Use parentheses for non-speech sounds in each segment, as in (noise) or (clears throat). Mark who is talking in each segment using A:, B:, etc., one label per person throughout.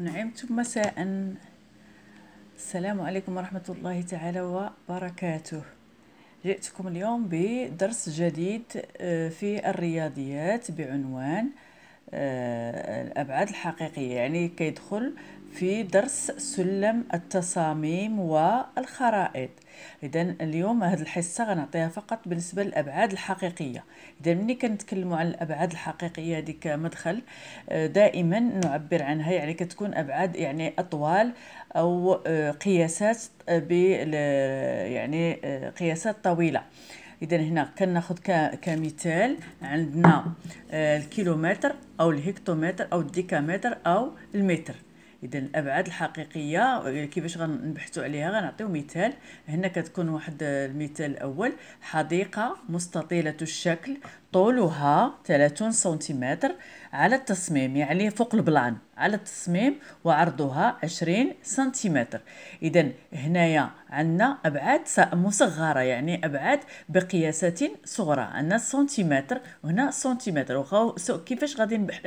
A: نعمتم مساء السلام عليكم ورحمة الله تعالى وبركاته جئتكم اليوم بدرس جديد آه، في الرياضيات بعنوان آه، الأبعاد الحقيقية يعني كيدخل في درس سلم التصاميم والخرائط اذا اليوم هذه الحصه غنعطيها فقط بالنسبه للابعاد الحقيقيه اذا ملي كنتكلموا على الابعاد الحقيقيه هذيك مدخل آه، دائما نعبر عنها يعني كتكون ابعاد يعني اطوال او آه، قياسات آه، ب يعني قياسات طويله اذا هنا كناخذ كمثال عندنا الكيلومتر او الهكتومتر او الديكامتر او المتر اذا الابعاد الحقيقيه آه، كيفاش غنبحثوا عليها غنعطيو مثال هنا كتكون واحد المثال الاول حديقه مستطيله الشكل طولها 30 سنتيمتر على التصميم يعني فوق البلان على التصميم وعرضها 20 سنتيمتر اذا هنايا عندنا ابعاد مصغره يعني ابعاد بقياسات صغرى عندنا سنتيمتر وهنا سنتيمتر كيفاش غادي نبح...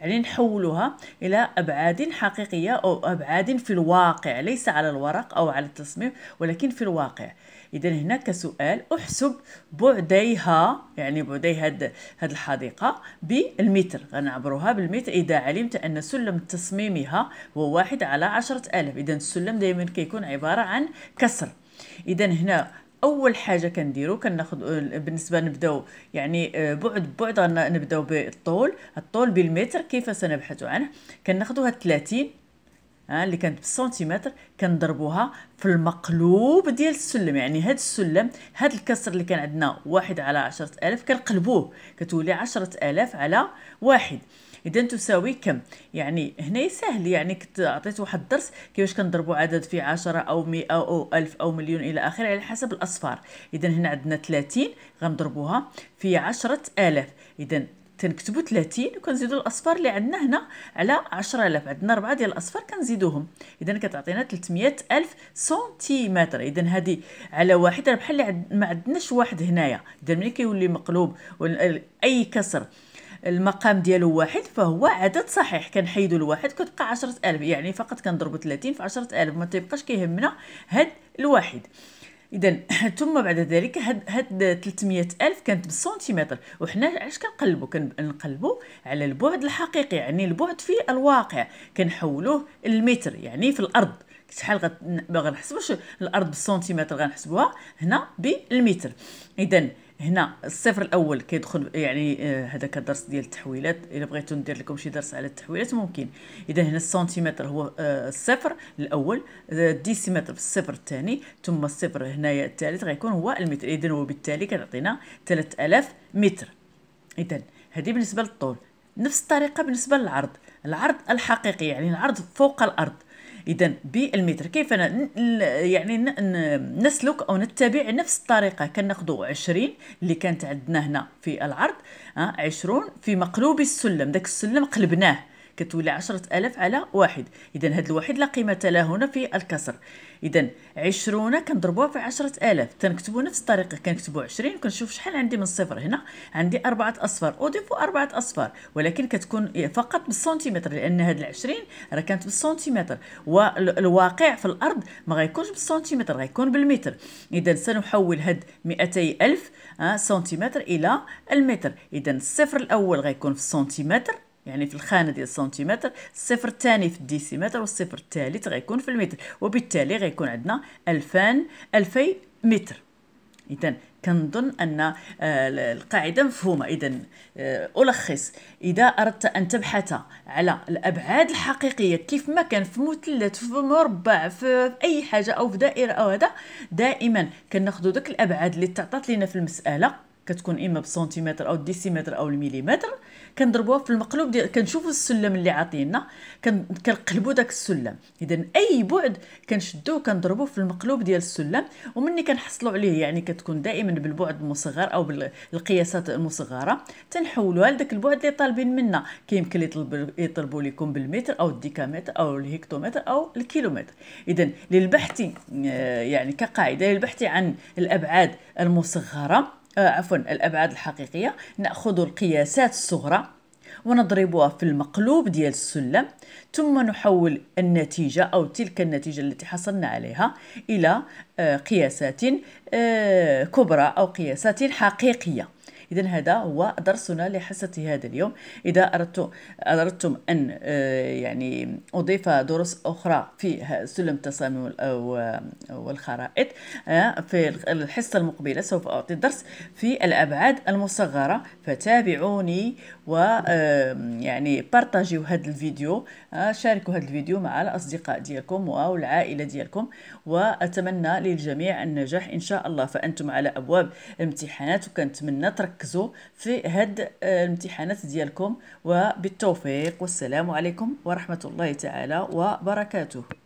A: يعني نحولها الى ابعاد حقيقيه او ابعاد في الواقع ليس على الورق او على التصميم ولكن في الواقع إذا هنا كسؤال أحسب بعديها يعني بعدي هاد هاد الحديقة بالمتر غنعبروها بالمتر إذا علمت أن سلم تصميمها هو واحد على عشرة آلاف إذا السلم دائما كيكون عبارة عن كسر إذا هنا اول حاجه كنديرو كناخذ بالنسبه نبداو يعني آه، بعد بعد نبداو بالطول الطول بالمتر كيف سنبحث عنه كناخذوها 30 ها اللي كانت بالسنتيمتر كنضربوها في المقلوب ديال السلم يعني هاد السلم هاد الكسر اللي كان عندنا واحد على عشرة ألاف كنقلبوه كتولي عشرة ألاف على واحد اذا تساوي كم يعني هنا سهل يعني كنت عطيت واحد الدرس كيفاش كنضربوا عدد في عشرة او مئة او ألف او مليون الى اخره على حسب الاصفار اذا هنا عندنا ثلاثين غنضربوها في عشرة ألاف اذا تنكتبوا 30 وكنزيدوا الاصفار اللي عندنا هنا على 10000 عندنا ربعه ديال الاصفار كنزيدوهم اذا كتعطينا تلتمية الف سنتيمتر اذا هذه على واحد راه بحال ما عندناش واحد هنايا اذا ملي كيولي مقلوب اي كسر المقام ديالو واحد فهو عدد صحيح كنحيدو الواحد كتبقى عشرة ألف يعني فقط كنضربو 30 في عشرة ألف ما تيبقاش كيهمنا هاد الواحد اذا (clears throat) ثم بعد ذلك هاد هاد 300 الف كانت بالسنتيمتر وحنا علاش كنقلبوا كنقلبوا على البعد الحقيقي يعني البعد في الواقع كنحولوه للمتر يعني في الارض شحال غت... غنحسبوش الارض بالسنتيمتر غنحسبوها هنا بالمتر اذا هنا الصفر الاول كيدخل يعني آه، هذاك الدرس ديال التحويلات الا بغيتو ندير لكم شي درس على التحويلات ممكن اذا هنا السنتيمتر هو آه، الصفر الاول آه، الديسيمتر في الصفر الثاني ثم الصفر هنايا الثالث غيكون هو المتر اذا وبالتالي كتعطينا 3000 متر اذا هذه بالنسبه للطول نفس الطريقه بالنسبه للعرض العرض الحقيقي يعني العرض فوق الارض اذا بالمتر كيف أنا يعني نسلك او نتبع نفس الطريقه كناخذوا 20 اللي كانت عندنا هنا في العرض 20 في مقلوب السلم داك السلم قلبناه كتولي عشرة ألاف على واحد إذا هاد الواحد لا قيمة له هنا في الكسر إذا عشرون كنضربوها في عشرة ألاف تنكتبو نفس الطريقة كنكتبو عشرين كنشوف شحال عندي من صفر هنا عندي أربعة أصفار أضيف أربعة أصفار ولكن كتكون فقط بالسنتيمتر لأن هاد العشرين راه كانت بالسنتيمتر والواقع في الأرض ما غيكونش بالسنتيمتر غيكون بالمتر إذا سنحول هاد مئتي ألف آه، سنتيمتر إلى المتر إذا الصفر الأول غيكون في السنتيمتر يعني في الخانة ديال السنتيمتر الصفر الثاني في الديسيمتر والصفر الثالث غيكون في المتر وبالتالي غيكون عندنا ألفان ألفي متر إذا كنظن أن آه، القاعدة مفهومة إذا آه، ألخص إذا أردت أن تبحث على الأبعاد الحقيقية كيف ما كان في مثلث في مربع في أي حاجة أو في دائرة أو هذا دائما كناخذ دوك الأبعاد اللي تعطات لنا في المسألة كتكون اما بالسنتيمتر او الديسيمتر او المليمتر كنضربوها في المقلوب ديال كنشوفوا السلم اللي عاطينا كنقلبوا داك السلم اذا اي بعد كنشدوه كنضربوه في المقلوب ديال السلم ومني كنحصلوا عليه يعني كتكون دائما بالبعد المصغر او بالقياسات المصغره تنحولوها لذاك البعد اللي طالبين منا كيمكن يطلب يطلبوا لكم بالمتر او الديكامتر او الهكتومتر او الكيلومتر اذا للبحث آه، يعني كقاعده للبحث عن الابعاد المصغره آه، عفوا الأبعاد الحقيقية نأخذ القياسات الصغرى ونضربها في المقلوب ديال السلم ثم نحول النتيجة أو تلك النتيجة التي حصلنا عليها إلى آه، قياسات آه، كبرى أو قياسات حقيقية إذا هذا هو درسنا لحصة هذا اليوم إذا أردت أردتم أن آه، يعني أضيف دروس أخرى في سلم التصاميم والخرائط آه، في الحصة المقبلة سوف أعطي درس في الأبعاد المصغرة فتابعوني و آه، يعني بارطاجيو هذا الفيديو شاركوا هذا الفيديو مع الأصدقاء ديالكم أو العائلة ديالكم وأتمنى للجميع النجاح إن شاء الله فأنتم على أبواب الامتحانات وكنتمنى ترك ركزوا في هاد آه، الامتحانات ديالكم وبالتوفيق والسلام عليكم ورحمة الله تعالى وبركاته